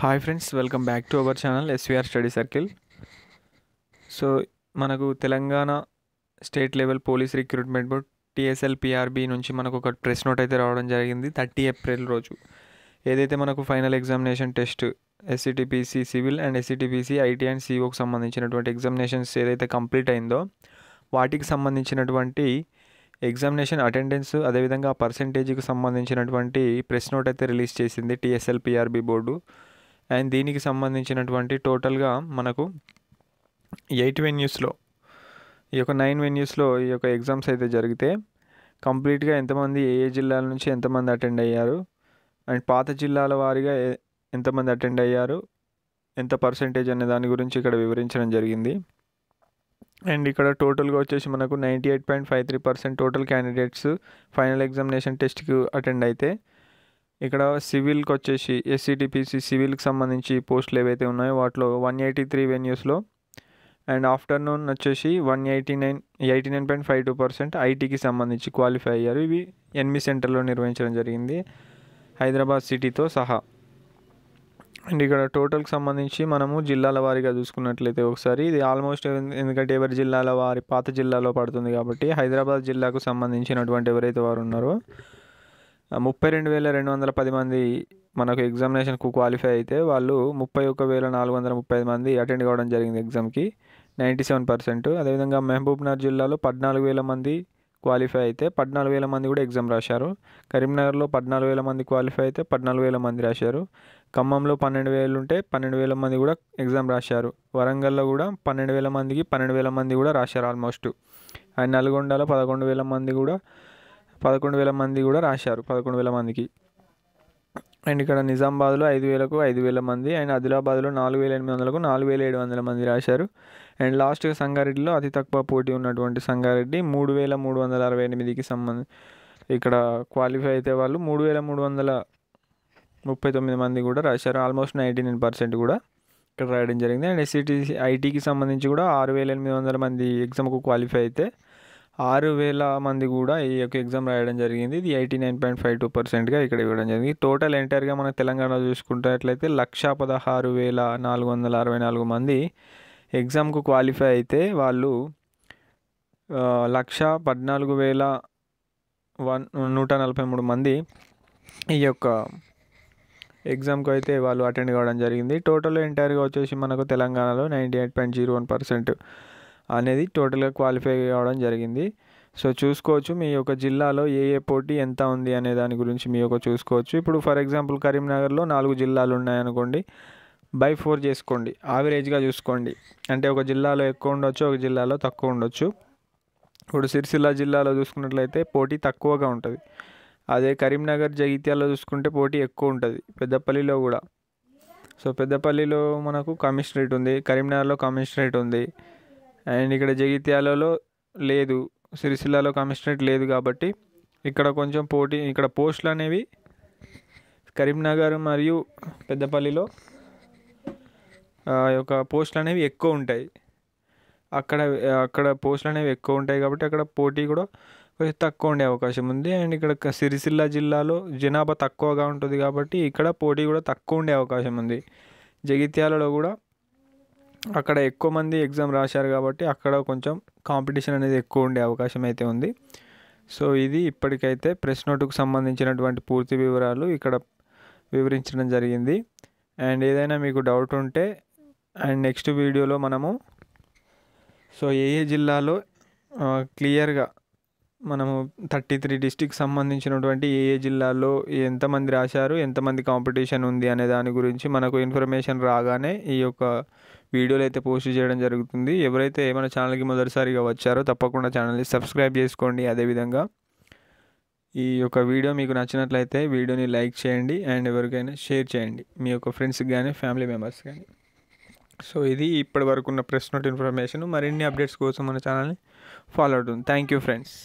hi friends welcome back to our channel S V R study circle so మనకు Telangana state level police recruitment board P R B నుంచి మనకు ఒక press note అయితే రావడం జరిగింది థర్టీ ఏప్రిల్ రోజు ఏదైతే మనకు final examination test S C T P C civil and S C T P C IT and సిఓకి సంబంధించినటువంటి ఎగ్జామినేషన్స్ ఏదైతే కంప్లీట్ అయిందో వాటికి సంబంధించినటువంటి ఎగ్జామినేషన్ అటెండెన్స్ అదేవిధంగా పర్సంటేజ్కి సంబంధించినటువంటి ప్రెస్ నోట్ అయితే రిలీజ్ చేసింది పిఆర్బి బోర్డు అండ్ దీనికి సంబంధించినటువంటి టోటల్గా మనకు ఎయిట్ వెన్యూస్లో ఈ యొక్క నైన్ వెన్యూస్లో ఈ యొక్క ఎగ్జామ్స్ అయితే జరిగితే కంప్లీట్గా ఎంతమంది ఏ ఏ జిల్లాల నుంచి ఎంతమంది అటెండ్ అయ్యారు అండ్ పాత జిల్లాల వారిగా ఎంతమంది అటెండ్ అయ్యారు ఎంత పర్సంటేజ్ అనే దాని గురించి ఇక్కడ వివరించడం జరిగింది అండ్ ఇక్కడ టోటల్గా వచ్చేసి మనకు ninety eight point five three percent total candidates final examination టెస్ట్కి అటెండ్ అయితే ఇక్కడ సివిల్కి వచ్చేసి ఎస్సీటీపీసీ సివిల్కి సంబంధించి పోస్టులు ఏవైతే ఉన్నాయో వాటిలో వన్ ఎయిటీ త్రీ వెన్యూస్లో అండ్ ఆఫ్టర్నూన్ వచ్చేసి one eighty nine eighty nine point five two percent ఐటీకి సంబంధించి క్వాలిఫై అయ్యారు ఇవి ఎన్మి సెంటర్లో నిర్వహించడం జరిగింది హైదరాబాద్ సిటీతో సహా అండ్ ఇక్కడ టోటల్కి సంబంధించి మనము జిల్లాల వారీగా చూసుకున్నట్లయితే ఒకసారి ఇది ఆల్మోస్ట్ ఎందుకంటే ఎవరి జిల్లాల వారి పాత జిల్లాలో పడుతుంది కాబట్టి హైదరాబాద్ జిల్లాకు సంబంధించినటువంటి ఎవరైతే వారు ఉన్నారో ముప్పై రెండు వేల రెండు వందల పది మంది మనకు ఎగ్జామినేషన్కు క్వాలిఫై అయితే వాళ్ళు ముప్పై ఒక వేల నాలుగు వందల ముప్పై ఐదు మంది అటెండ్ కావడం జరిగింది ఎగ్జామ్కి నైంటీ సెవెన్ పర్సెంట్ అదేవిధంగా మహబూబ్నగర్ జిల్లాలో పద్నాలుగు వేల మంది క్వాలిఫై అయితే పద్నాలుగు వేల మంది కూడా ఎగ్జామ్ రాశారు కరీంనగర్లో పద్నాలుగు వేల మంది క్వాలిఫై అయితే పద్నాలుగు వేల మంది రాశారు ఖమ్మంలో పన్నెండు వేలు ఉంటే పన్నెండు వేల మంది కూడా ఎగ్జామ్ రాశారు వరంగల్లో కూడా పన్నెండు వేల మందికి పన్నెండు వేల మంది కూడా రాశారు ఆల్మోస్ట్ అండ్ నల్గొండలో పదకొండు వేల మంది కూడా పదకొండు వేల మంది కూడా రాశారు పదకొండు వేల మందికి అండ్ ఇక్కడ నిజామాబాద్లో ఐదు వేలకు ఐదు వేల మంది అండ్ ఆదిలాబాద్లో నాలుగు వేల ఎనిమిది వందలకు నాలుగు వేల ఏడు వందల మంది రాశారు అండ్ లాస్ట్ సంగారెడ్డిలో అతి తక్కువ పోటీ ఉన్నటువంటి సంగారెడ్డి మూడు వేల మూడు వందల అరవై ఎనిమిదికి సంబంధి ఇక్కడ క్వాలిఫై అయితే వాళ్ళు మూడు వేల మూడు వందల ముప్పై తొమ్మిది మంది కూడా రాశారు ఆల్మోస్ట్ నైంటీ నైన్ పర్సెంట్ కూడా ఇక్కడ రాయడం జరిగింది అండ్ ఎస్సీటీసీ ఐటీకి e సంబంధించి కూడా ఆరు వేల ఎనిమిది వందల మంది ఎగ్జామ్కు క్వాలిఫై అయితే ఆరు వేల మంది కూడా ఈ యొక్క ఎగ్జామ్ రాయడం జరిగింది ఇది eighty nine point five two పర్సెంట్గా ఇక్కడ ఇవ్వడం జరిగింది టోటల్ ఎంటైర్గా మనం తెలంగాణ చూసుకున్నట్లయితే లక్షా పదహారు వేల నాలుగు వందల అరవై నాలుగు మంది ఎగ్జామ్కు క్వాలిఫై అయితే వాళ్ళు లక్ష పద్నాలుగు వేల వన్ నూట నలభై మూడు మంది ఈ యొక్క ఎగ్జామ్కి అయితే వాళ్ళు అటెండ్ కావడం జరిగింది టోటల్ ఎంటైర్గా వచ్చేసి మనకు తెలంగాణలో ninety eight point zero one percent అనేది టోటల్గా క్వాలిఫై కావడం జరిగింది సో చూసుకోవచ్చు మీ యొక్క జిల్లాలో ఏ ఏ పోటీ ఎంత ఉంది అనే దాని గురించి మీ యొక్క చూసుకోవచ్చు ఇప్పుడు ఫర్ ఎగ్జాంపుల్ కరీంనగర్లో నాలుగు జిల్లాలు ఉన్నాయనుకోండి బై ఫోర్ చేసుకోండి యావరేజ్గా చూసుకోండి అంటే ఒక జిల్లాలో ఎక్కువ ఉండొచ్చు ఒక జిల్లాలో తక్కువ ఉండొచ్చు ఇప్పుడు సిరిసిల్ల జిల్లాలో చూసుకున్నట్లయితే పోటీ తక్కువగా ఉంటుంది అదే కరీంనగర్ జగిత్యాలలో చూసుకుంటే పోటీ ఎక్కువ ఉంటుంది పెద్దపల్లిలో కూడా సో పెద్దపల్లిలో మనకు కమిషనరేట్ ఉంది కరీంనగర్లో కమిషనరేట్ ఉంది అండ్ ఇక్కడ జగిత్యాలలో లేదు సిరిసిల్లలో కమిషనరేట్ లేదు కాబట్టి ఇక్కడ కొంచెం పోటీ ఇక్కడ పోస్టులు అనేవి కరీంనగర్ మరియు పెద్దపల్లిలో యొక్క పోస్టులు అనేవి ఎక్కువ ఉంటాయి అక్కడ అక్కడ పోస్టులు అనేవి ఎక్కువ ఉంటాయి కాబట్టి అక్కడ పోటీ కూడా కొంచెం తక్కువ ఉండే అవకాశం ఉంది అండ్ ఇక్కడ సిరిసిల్ల జిల్లాలో జనాభా తక్కువగా ఉంటుంది కాబట్టి ఇక్కడ పోటీ కూడా తక్కువ ఉండే అవకాశం ఉంది జగిత్యాలలో కూడా అక్కడ ఎక్కువ మంది ఎగ్జామ్ రాశారు కాబట్టి అక్కడ కొంచెం కాంపిటీషన్ అనేది ఎక్కువ ఉండే అవకాశం అయితే ఉంది సో ఇది ఇప్పటికైతే ప్రెస్ నోటుకు సంబంధించినటువంటి పూర్తి వివరాలు ఇక్కడ వివరించడం జరిగింది అండ్ ఏదైనా మీకు డౌట్ ఉంటే అండ్ నెక్స్ట్ వీడియోలో మనము సో ఏ ఏ జిల్లాలో క్లియర్గా మనము థర్టీ త్రీ డిస్టిక్ సంబంధించినటువంటి ఏ ఏ జిల్లాల్లో ఎంతమంది రాశారు ఎంతమంది కాంపిటీషన్ ఉంది అనే దాని గురించి మనకు ఇన్ఫర్మేషన్ రాగానే ఈ యొక్క వీడియోలు అయితే పోస్ట్ చేయడం జరుగుతుంది ఎవరైతే మన ఛానల్కి మొదటిసారిగా వచ్చారో తప్పకుండా ఛానల్ని సబ్స్క్రైబ్ చేసుకోండి అదేవిధంగా ఈ యొక్క వీడియో మీకు నచ్చినట్లయితే వీడియోని లైక్ చేయండి అండ్ ఎవరికైనా షేర్ చేయండి మీ యొక్క ఫ్రెండ్స్కి కానీ ఫ్యామిలీ మెంబర్స్ కానీ సో ఇది ఇప్పటి వరకు ఉన్న ప్రెస్ నోట్ ఇన్ఫర్మేషన్ మరిన్ని అప్డేట్స్ కోసం మన ఛానల్ని ఫాలో అవుతుంది థ్యాంక్ యూ ఫ్రెండ్స్